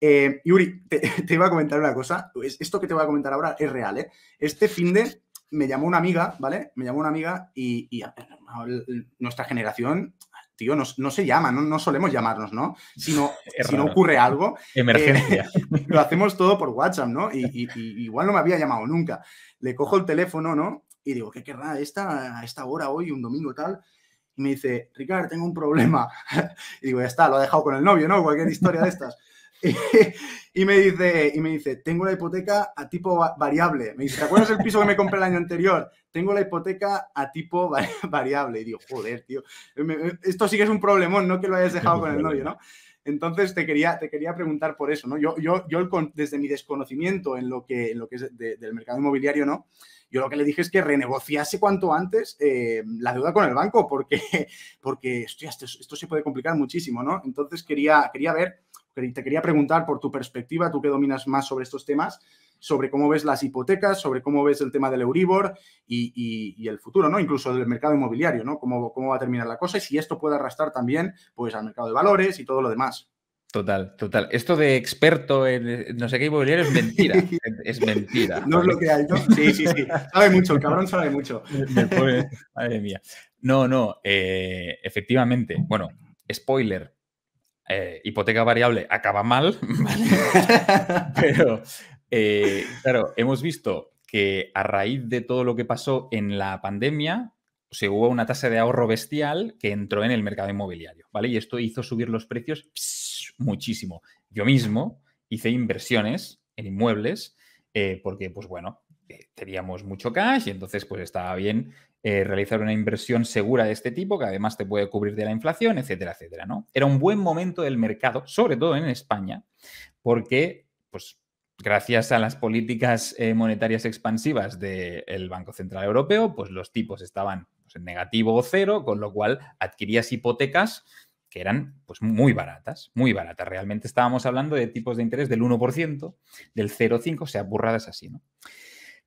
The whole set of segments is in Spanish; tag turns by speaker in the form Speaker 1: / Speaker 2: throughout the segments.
Speaker 1: Eh, Yuri, te, iba a comentar una cosa. Esto que te voy a comentar ahora es real, ¿eh? Este fin de me llamó una amiga, ¿vale? Me llamó una amiga y, nuestra generación, tío, no, se llama, no, solemos llamarnos, ¿no? Si no, si no ocurre algo. Emergencia. Eh, lo hacemos todo por WhatsApp, ¿no? Y, igual no me había llamado nunca. Le cojo el teléfono, ¿no? Y digo, ¿qué querrá esta, a esta hora hoy, un domingo tal? Y me dice, Ricardo, tengo un problema. y digo, ya está, lo ha dejado con el novio, ¿no? Cualquier historia de estas. y, me dice, y me dice, tengo la hipoteca a tipo variable. Me dice, ¿te acuerdas el piso que me compré el año anterior? Tengo la hipoteca a tipo variable. Y digo, joder, tío, esto sí que es un problemón, ¿no? Que lo hayas dejado con el novio, ¿no? Entonces te quería, te quería preguntar por eso, ¿no? Yo, yo, yo desde mi desconocimiento en lo que, en lo que es del mercado inmobiliario, ¿no? Yo lo que le dije es que renegociase cuanto antes eh, la deuda con el banco, porque, porque esto, esto, se puede complicar muchísimo, ¿no? Entonces quería, quería ver te quería preguntar por tu perspectiva, tú que dominas más sobre estos temas, sobre cómo ves las hipotecas, sobre cómo ves el tema del Euribor y, el futuro, ¿no? Incluso del mercado inmobiliario, ¿no? Cómo, cómo va a terminar la cosa y si esto puede arrastrar también, pues, al mercado de valores y todo lo demás.
Speaker 2: Total, total. Esto de experto en no sé qué inmobiliario es mentira. Es mentira. No es lo
Speaker 1: que hay, Sí, sí, sí. Sabe mucho, el cabrón sabe mucho. madre mía. No, no,
Speaker 2: eh, efectivamente. Bueno, spoiler, eh, hipoteca variable acaba mal, pero eh, claro, hemos visto que a raíz de todo lo que pasó en la pandemia, se hubo una tasa de ahorro bestial que entró en el mercado inmobiliario, ¿vale? Y esto hizo subir los precios muchísimo. Yo mismo hice inversiones en inmuebles eh, porque, pues bueno, teníamos mucho cash y entonces pues estaba bien eh, realizar una inversión segura de este tipo, que además te puede cubrir de la inflación, etcétera, etcétera, ¿no? Era un buen momento del mercado, sobre todo en España, porque, pues, gracias a las políticas eh, monetarias expansivas del Banco Central Europeo, pues los tipos estaban pues, en negativo o cero, con lo cual adquirías hipotecas que eran pues, muy baratas, muy baratas. Realmente estábamos hablando de tipos de interés del 1%, del 0,5%, o sea, burradas así, ¿no?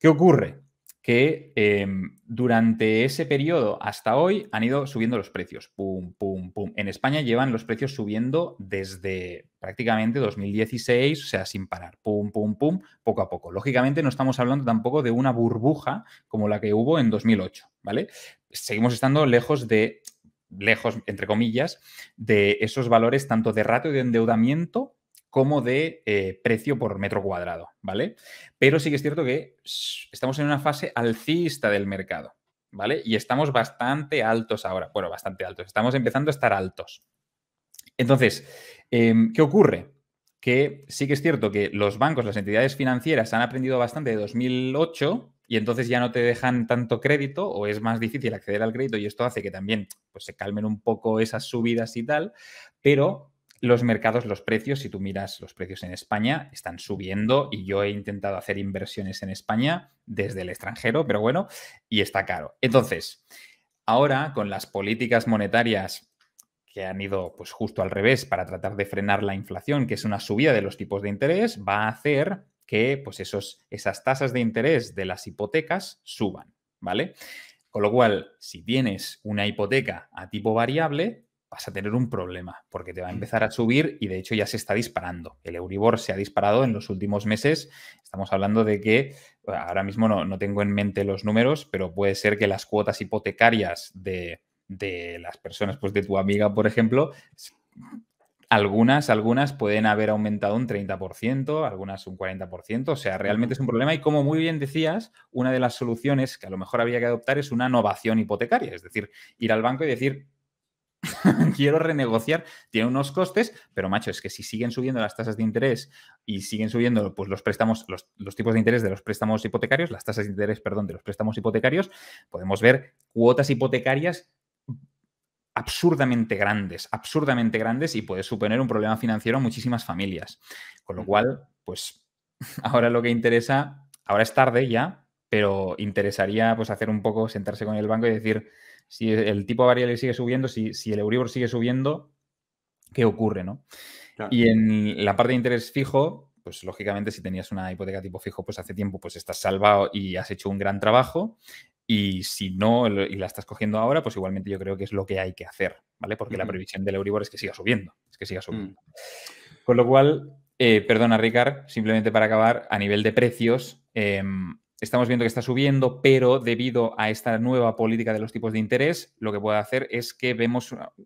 Speaker 2: ¿Qué ocurre? que em, durante ese periodo hasta hoy han ido subiendo los precios. Pum, pum, pum. En España llevan los precios subiendo desde prácticamente 2016, o sea, sin parar. Pum, pum, pum, poco a poco. Lógicamente no estamos hablando tampoco de una burbuja como la que hubo en 2008, ¿vale? Seguimos estando lejos de lejos, entre comillas, de esos valores tanto de ratio de endeudamiento como de eh, precio por metro cuadrado, ¿vale? Pero sí que es cierto que estamos en una fase alcista del mercado, ¿vale? Y estamos bastante altos ahora, bueno, bastante altos, estamos empezando a estar altos. Entonces, em, ¿qué ocurre? Que sí que es cierto que los bancos, las entidades financieras han aprendido bastante de 2008 y entonces ya no te dejan tanto crédito o es más difícil acceder al crédito y esto hace que también pues, se calmen un poco esas subidas y tal, pero los mercados, los precios, si tú miras los precios en España, están subiendo y yo he intentado hacer inversiones en España desde el extranjero, pero bueno, y está caro. Entonces, ahora con las políticas monetarias que han ido pues justo al revés para tratar de frenar la inflación, que es una subida de los tipos de interés, va a hacer que pues esos, esas tasas de interés de las hipotecas suban, ¿vale? Con lo cual, si tienes una hipoteca a tipo variable, vas a tener un problema porque te va a empezar a subir y de hecho ya se está disparando. El Euribor se ha disparado en los últimos meses. Estamos hablando de que eh, ahora mismo no, tengo en mente los números, pero puede ser que las cuotas hipotecarias de, de las personas, pues de tu amiga, por ejemplo, algunas, algunas pueden haber aumentado un 30%, algunas un 40%, o sea, realmente es un problema y como muy bien decías, una de las soluciones que a lo mejor había que adoptar es una innovación hipotecaria, es decir, ir al banco y decir, quiero renegociar, tiene unos costes, pero macho, es que si siguen subiendo las tasas de interés y siguen subiendo pues, los préstamos, los, tipos de interés de los préstamos hipotecarios, las tasas de interés, perdón, de los préstamos hipotecarios, podemos ver cuotas hipotecarias absurdamente grandes, absurdamente grandes y puede suponer un problema financiero a muchísimas familias. Con lo cual, pues ahora lo que interesa, ahora es tarde ya, pero interesaría pues hacer un poco, sentarse con el banco y decir, si e, el tipo variable sigue subiendo, si, si el Euribor sigue subiendo, ¿qué ocurre? ¿no? Y en la parte de interés fijo, pues lógicamente si tenías una hipoteca tipo fijo, pues hace tiempo pues estás salvado y has hecho un gran trabajo. Y si no y la estás cogiendo ahora, pues igualmente yo creo que es lo que hay que hacer, ¿vale? Porque la previsión del Euribor es que siga subiendo, es que siga subiendo. Mm. Con lo cual, eh, perdona Ricard, simplemente para acabar, a nivel de precios, em, estamos viendo que está subiendo, pero debido a esta nueva política de los tipos de interés, lo que puede hacer es que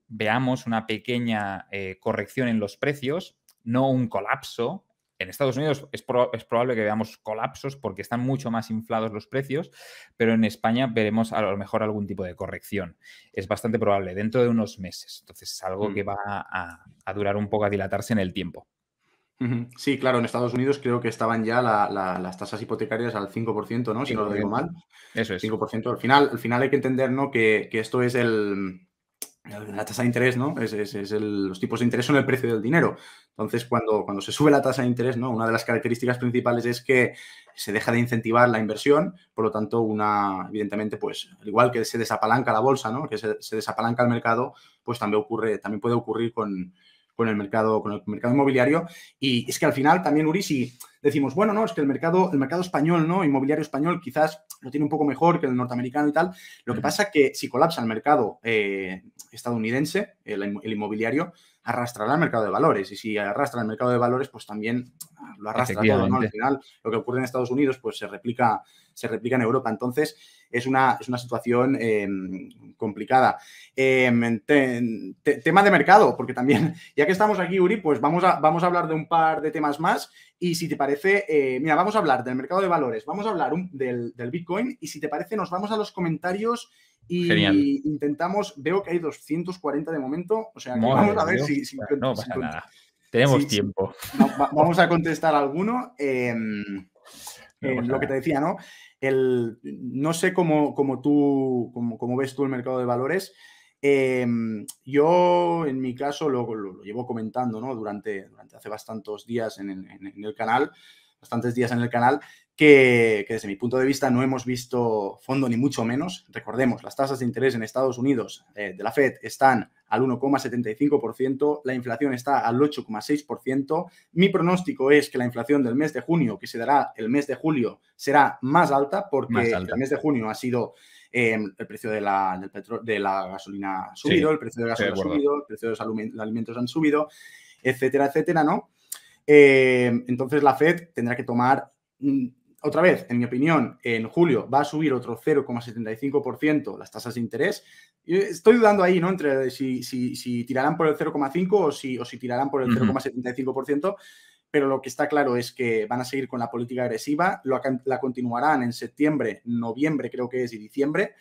Speaker 2: veamos una pequeña eh, corrección en los precios, no un colapso. En Estados Unidos es, probable que veamos colapsos porque están mucho más inflados los precios, pero en España veremos a lo mejor algún tipo de corrección. Es bastante probable dentro de unos
Speaker 1: meses. Entonces es algo mm. que va a durar un poco, a dilatarse en el tiempo. Sí, claro, en Estados Unidos creo que estaban ya las tasas hipotecarias al 5%, ¿no? Si no lo digo mal. Eso es. 5%. Al final, al final hay que entender, ¿no? Que, esto es el, la tasa de interés, ¿no? Es, los tipos de interés son el precio del dinero. Entonces, cuando, cuando se sube la tasa de interés, ¿no? Una de las características principales es que se deja de incentivar la inversión, por lo tanto, una, evidentemente, pues, al igual que se desapalanca la bolsa, ¿no? Que se, se desapalanca el mercado, pues también ocurre, también puede ocurrir con, con el mercado, con el mercado inmobiliario. Y es que al final también, Uri, si decimos, bueno, no, es que el mercado, el mercado español, ¿no? Inmobiliario español quizás lo tiene un poco mejor que el norteamericano y tal. Lo que pasa que si colapsa el mercado eh, estadounidense, el, inmobiliario, arrastrará el mercado de valores. Y si arrastra el mercado de valores, pues también ah, lo arrastra todo, ¿no? Al final, lo que ocurre en Estados Unidos, pues se replica, se replica en Europa. Entonces, es una, es una situación em, complicada. Em, tema de mercado, porque también, ya que estamos aquí, Uri, pues vamos a, vamos a hablar de un par de temas más y si te parece, eh, mira, vamos a hablar del mercado de valores, vamos a hablar del, del, Bitcoin y si te parece, nos vamos a los comentarios y intentamos, veo que hay 240 de momento, o sea, que vamos a ver si, si, No pasa nada, tenemos tiempo. vamos a contestar alguno. Em, eh, lo que te decía, ¿no? El, no sé cómo, tú, cómo, cómo ves tú el mercado de valores. Em, yo, en mi caso, lo, lo, llevo comentando durante, hace bastantes días en, el canal, bastantes días en el canal, que, desde mi punto de vista no hemos visto fondo ni mucho menos. Recordemos, las tasas de interés en Estados Unidos eh, de la Fed están al 1,75%, la inflación está al 8,6%. Mi pronóstico es que la inflación del mes de junio, que se dará el mes de julio, será más alta porque el mes de junio ha sido Em, el precio de la, gasolina ha subido, el precio de gasolina ha subido, el precio de los alimentos han subido, etcétera, etcétera, ¿no? Em, entonces la Fed tendrá que tomar, mm, otra vez, en mi opinión, en julio va a subir otro 0,75% las tasas de interés. Estoy dudando ahí, ¿no? Entre si, tirarán por el 0,5 o si, o si tirarán por el 0,75% pero lo que está claro es que van a seguir con la política agresiva, la continuarán en septiembre, noviembre creo que es y diciembre.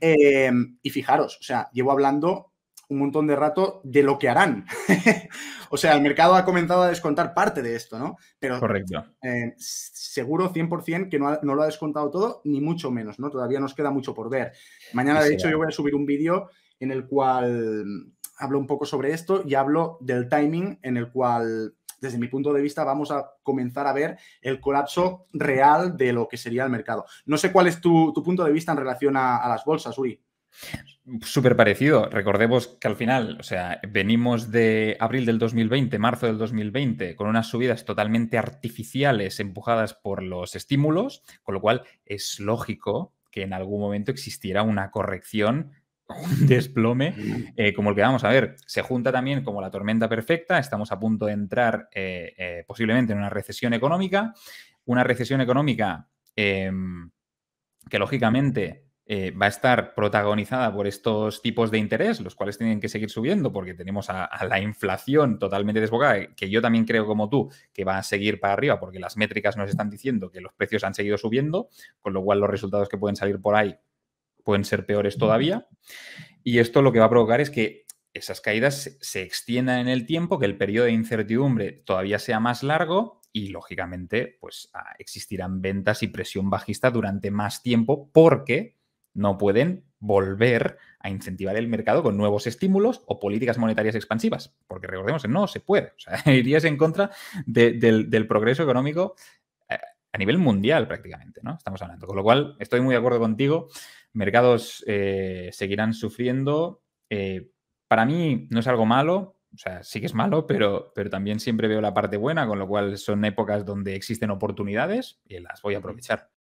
Speaker 1: Eh, y fijaros, o sea, llevo hablando un montón de rato de lo que harán. o sea, el mercado ha comenzado a descontar parte de esto, ¿no? Pero Correcto. Eh, seguro 100% que no, lo ha descontado todo, ni mucho menos, ¿no? Todavía nos queda mucho por ver. Mañana, de hecho, yo voy a subir un vídeo en el cual hablo un poco sobre esto y hablo del timing en el cual desde mi punto de vista, vamos a comenzar a ver el colapso real de lo que sería el mercado. No sé cuál es tu, punto de vista en relación a, a las bolsas, Uri.
Speaker 2: Súper parecido. Recordemos que al final, o sea, venimos de abril del 2020, marzo del 2020, con unas subidas totalmente artificiales empujadas por los estímulos, con lo cual es lógico que en algún momento existiera una corrección desplome eh, como el que vamos a ver. Se junta también como la tormenta perfecta, estamos a punto de entrar eh, eh, posiblemente en una recesión económica, una recesión económica em, que lógicamente va a estar protagonizada por estos tipos de interés, los cuales tienen que seguir subiendo porque tenemos a, a la inflación totalmente desbocada, que yo también creo como tú que va a seguir para arriba porque las métricas nos están diciendo que los precios han seguido subiendo, con lo cual los resultados que pueden salir por ahí pueden ser peores todavía. Y esto lo que va a provocar es que esas caídas se extiendan en el tiempo, que el periodo de incertidumbre todavía sea más largo y, lógicamente, pues ah, existirán ventas y presión bajista durante más tiempo porque no pueden volver a incentivar el mercado con nuevos estímulos o políticas monetarias expansivas, porque recordemos no se puede, o sea, irías en contra del, del, progreso económico eh, a nivel mundial prácticamente, ¿no? Estamos hablando, con lo cual estoy muy de acuerdo contigo mercados eh, seguirán sufriendo. Eh, para mí no es algo malo, o sea, sí que es malo, pero, pero también siempre veo la parte buena, con lo cual
Speaker 1: son épocas donde existen oportunidades y las voy a aprovechar.